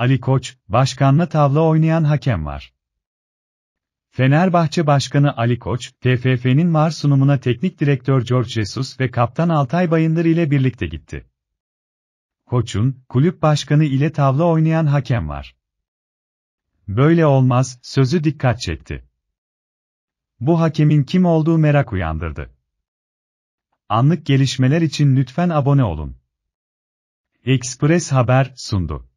Ali Koç, başkanla tavla oynayan hakem var. Fenerbahçe Başkanı Ali Koç, TFF'nin var sunumuna teknik direktör George Jesus ve kaptan Altay Bayındır ile birlikte gitti. Koç'un, kulüp başkanı ile tavla oynayan hakem var. Böyle olmaz, sözü dikkat çekti. Bu hakemin kim olduğu merak uyandırdı. Anlık gelişmeler için lütfen abone olun. Express Haber sundu.